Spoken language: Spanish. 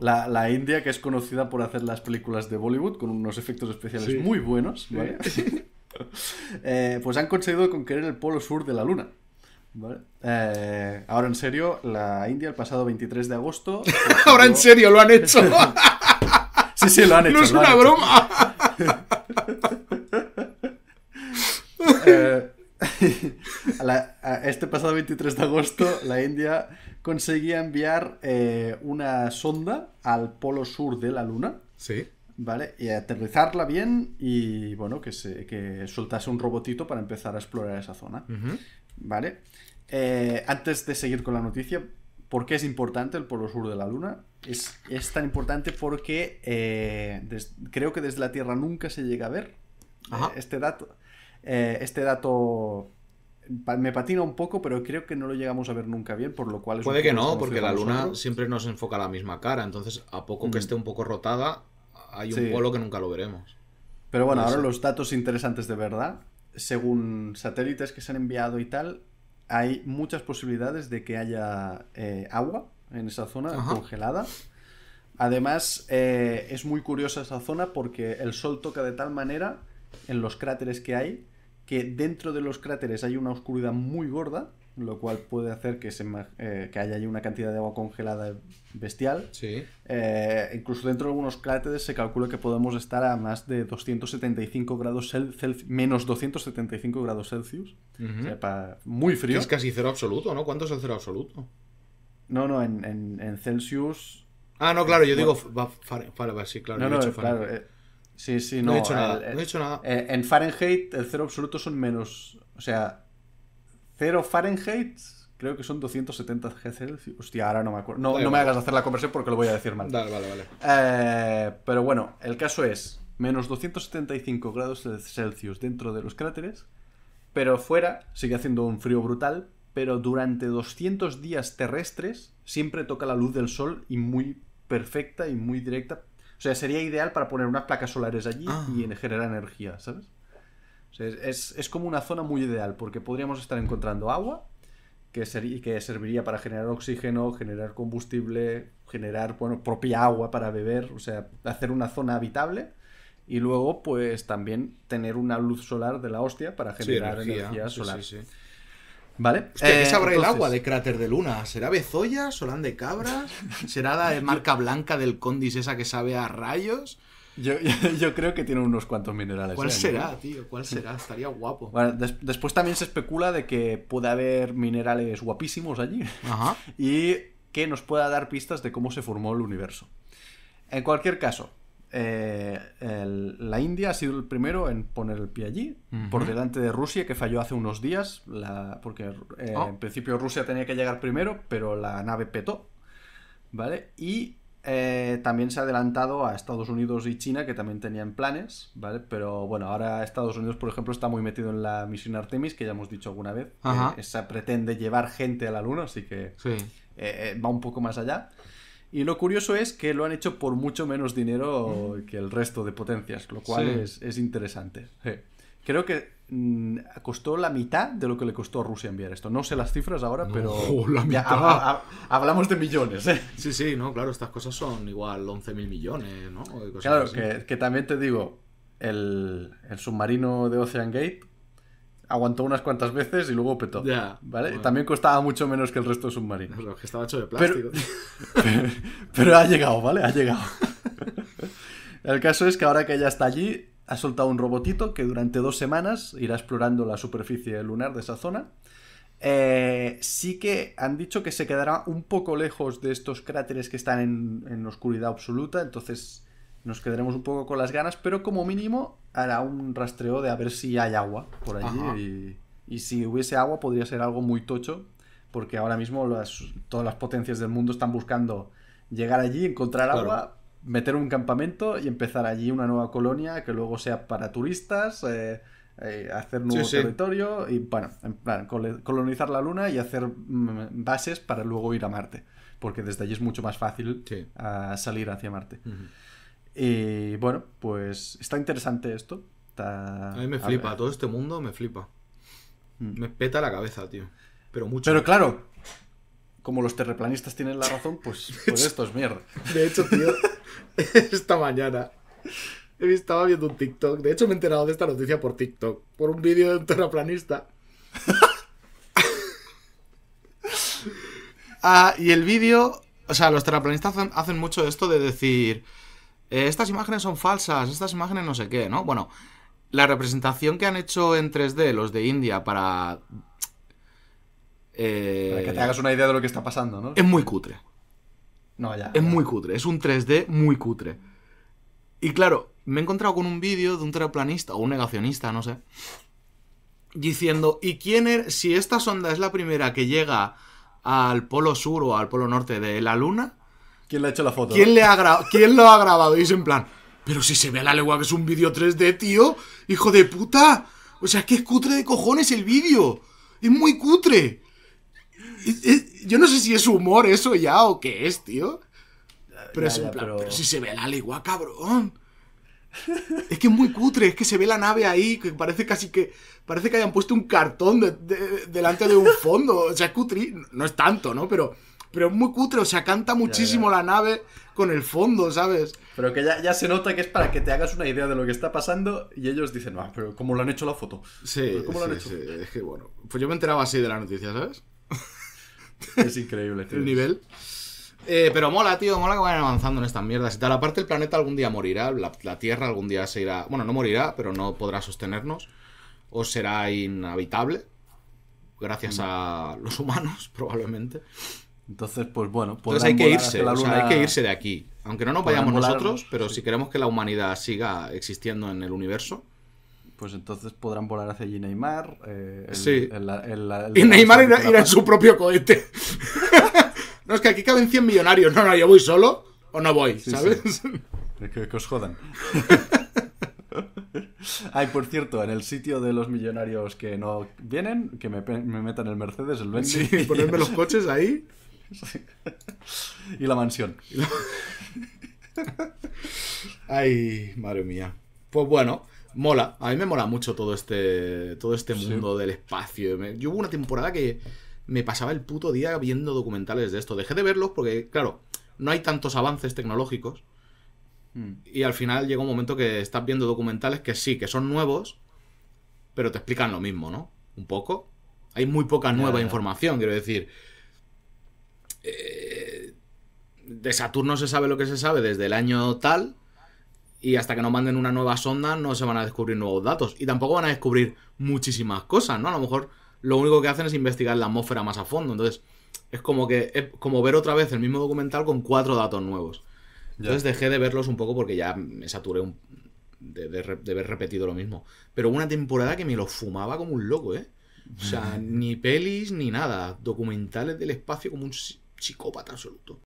la, India, que es conocida por hacer las películas de Bollywood con unos efectos especiales muy buenos, ¿vale? Eh, pues han conseguido conquistar el polo sur de la Luna. Eh, ahora en serio, la India el pasado 23 de agosto. ahora en serio, lo han hecho. sí, sí, lo han hecho. No es una broma. Eh, este pasado 23 de agosto, la India conseguía enviar eh, una sonda al polo sur de la Luna. Sí. ¿Vale? Y aterrizarla bien y, bueno, que, soltase un robotito para empezar a explorar esa zona. ¿Vale? Eh, antes de seguir con la noticia, ¿por qué es importante el polo sur de la Luna? Es, es tan importante porque eh, creo que desde la Tierra nunca se llega a ver este dato. este dato me patina un poco, pero creo que no lo llegamos a ver nunca bien, por lo cual... Es Puede que no, porque la luna siempre nos enfoca la misma cara, entonces a poco que mm. esté un poco rotada, hay un polo que nunca lo veremos. Pero bueno, ahora los datos interesantes de verdad, según satélites que se han enviado y tal, hay muchas posibilidades de que haya eh, agua en esa zona congelada. Además, eh, es muy curiosa esa zona porque el sol toca de tal manera en los cráteres que hay que dentro de los cráteres hay una oscuridad muy gorda, lo cual puede hacer que, se, eh, que haya una cantidad de agua congelada bestial. Sí. Eh, incluso dentro de algunos cráteres se calcula que podemos estar a más de 275 grados Celsius, menos 275 grados Celsius. o sea, muy frío. Es casi cero absoluto, ¿no? ¿Cuánto es el cero absoluto? No, no, en, Celsius... Ah, no, claro, yo digo... Va, sí, claro, no, no, he claro. Eh, Sí, sí, no. Eh, no he hecho nada. Eh, en Fahrenheit, el cero absoluto son menos. O sea, cero Fahrenheit creo que son 270 Celsius. Hostia, ahora no me acuerdo. No, me hagas hacer la conversión porque lo voy a decir mal. Dale, vale, vale. Eh, pero bueno, el caso es menos 275 grados Celsius dentro de los cráteres, pero fuera sigue haciendo un frío brutal, pero durante 200 días terrestres siempre toca la luz del sol y muy perfecta y muy directa o sea, sería ideal para poner unas placas solares allí ah. y generar energía, ¿sabes? O es, como una zona muy ideal, porque podríamos estar encontrando agua que, que serviría para generar oxígeno, generar combustible, generar bueno, propia agua para beber, o sea, hacer una zona habitable. Y luego, pues también tener una luz solar de la hostia para generar energía. solar. Sí, ¿Vale? ¿Qué eh, sabrá el agua de Cráter de Luna? ¿Será bezoya? ¿Solán de cabras? ¿Será la marca blanca del Condis esa que sabe a rayos? Yo, creo que tiene unos cuantos minerales. ¿Cuál ¿eh? será, tío? ¿Cuál será? Estaría guapo. después también se especula de que puede haber minerales guapísimos allí. Ajá. Y que nos pueda dar pistas de cómo se formó el universo. En cualquier caso, eh, la India ha sido el primero en poner el pie allí, por delante de Rusia, que falló hace unos días, la, porque eh, en oh. principio Rusia tenía que llegar primero, pero la nave petó, ¿vale? Y eh, también se ha adelantado a Estados Unidos y China, que también tenían planes, ¿vale? Pero bueno, ahora Estados Unidos, por ejemplo, está muy metido en la misión Artemis, que ya hemos dicho alguna vez, esa pretende llevar gente a la Luna, así que va un poco más allá. Y lo curioso es que lo han hecho por mucho menos dinero que el resto de potencias, lo cual es, interesante. Creo que mm, costó la mitad de lo que le costó a Rusia enviar esto. No sé las cifras ahora, pero hablamos de millones. ¿eh? Sí, sí, no, claro, estas cosas son igual 11.000 millones, ¿no? claro, que, también te digo, el, el submarino de Ocean Gate aguantó unas cuantas veces y luego petó. ¿vale? También costaba mucho menos que el resto de submarinos. que estaba hecho de plástico. Pero, ha llegado, ¿vale? Ha llegado. El caso es que ahora que ya está allí, ha soltado un robotito que durante dos semanas irá explorando la superficie lunar de esa zona. Eh, sí que han dicho que se quedará un poco lejos de estos cráteres que están en oscuridad absoluta, entonces nos quedaremos un poco con las ganas, pero como mínimo hará un rastreo de a ver si hay agua por allí. Y, si hubiese agua podría ser algo muy tocho, porque ahora mismo todas las potencias del mundo están buscando llegar allí, encontrar agua, meter un campamento y empezar allí una nueva colonia que luego sea para turistas. Eh, eh, hacer nuevo territorio y bueno, colonizar la luna y hacer mm, bases para luego ir a Marte, porque desde allí es mucho más fácil salir hacia Marte. Y bueno, pues está interesante esto. A mí me flipa, todo este mundo me flipa. Mm. Me peta la cabeza, tío. Pero mucho. Pero claro, como los terraplanistas tienen la razón, pues, pues esto es mierda. De hecho, tío, esta mañana estaba viendo un TikTok. De hecho, me he enterado de esta noticia por TikTok, por un vídeo de un terraplanista. Ah, y el vídeo, o sea, los terraplanistas hacen, hacen mucho esto de decir, eh, estas imágenes son falsas, estas imágenes no sé qué, ¿no? Bueno, la representación que han hecho en 3D los de India para... Eh, para que te hagas una idea de lo que está pasando, ¿no? Es muy cutre. No, ya. Es muy cutre, es un 3D muy cutre. Y claro, me he encontrado con un vídeo de un terraplanista o un negacionista, no sé, diciendo, ¿y quién es, er-? si esta sonda es la primera que llega al polo sur o al polo norte de la Luna, ¿Quién le ha hecho la foto? ¿Quién, lo ha grabado? Y es en plan, pero si se ve la legua que es un vídeo 3D, tío. Hijo de puta. O sea, es que es cutre de cojones el vídeo. Es muy cutre. yo no sé si es humor eso ya o qué es, tío. Pero es en plan, pero... si se ve la legua, cabrón. Es que es muy cutre, es que se ve la nave ahí, que parece casi que. Parece que hayan puesto un cartón delante de un fondo. O sea, es cutre. No es tanto, ¿no? Pero pero es muy cutre, o sea, canta muchísimo la nave con el fondo, ¿sabes? Pero que ya, se nota que es para que te hagas una idea de lo que está pasando y ellos dicen, ah, pero ¿cómo lo han hecho la foto? Sí, Es que bueno, pues yo me enteraba así de la noticia, ¿sabes? Es increíble, tío. el nivel. Eh, pero mola, tío, mola que vayan avanzando en estas mierdas y tal. Aparte, el planeta algún día morirá, la, la Tierra algún día se irá. Bueno, no morirá, pero no podrá sostenernos. O será inhabitable. Gracias mm. a los humanos, probablemente. Entonces, pues bueno, Entonces hay que irse, hay que irse de aquí. Aunque no nos vayamos nosotros, pero si queremos que la humanidad siga existiendo en el universo. Pues entonces podrán volar hacia allí Neymar. Eh, sí. y Neymar irá, en su propio cohete. no, es que aquí caben 100 millonarios. No, no, yo voy solo o no voy, ¿sabes? que, os jodan. Ay, por cierto, en el sitio de los millonarios que no vienen, que me, metan el Mercedes, el Bentley. ponerme los coches ahí. Y la mansión. Ay, madre mía. Pues bueno, mola. A mí me mola mucho todo este, todo este mundo del espacio. Yo hubo una temporada que me pasaba el puto día viendo documentales de esto. Dejé de verlos porque, claro, no hay tantos avances tecnológicos. Mm. Y al final llega un momento que estás viendo documentales que sí, que son nuevos, pero te explican lo mismo, ¿no? Un poco. Hay muy poca nueva información, quiero decir. Eh, de Saturno se sabe lo que se sabe desde el año tal y hasta que nos manden una nueva sonda no se van a descubrir nuevos datos y tampoco van a descubrir muchísimas cosas, ¿no? A lo mejor lo único que hacen es investigar la atmósfera más a fondo, entonces es como que es como ver otra vez el mismo documental con cuatro datos nuevos. Entonces dejé de verlos un poco porque ya me saturé de, ver repetido lo mismo. Pero una temporada que me lo fumaba como un loco, ¿eh? O sea, ni pelis ni nada. Documentales del espacio como un psicópata absoluto.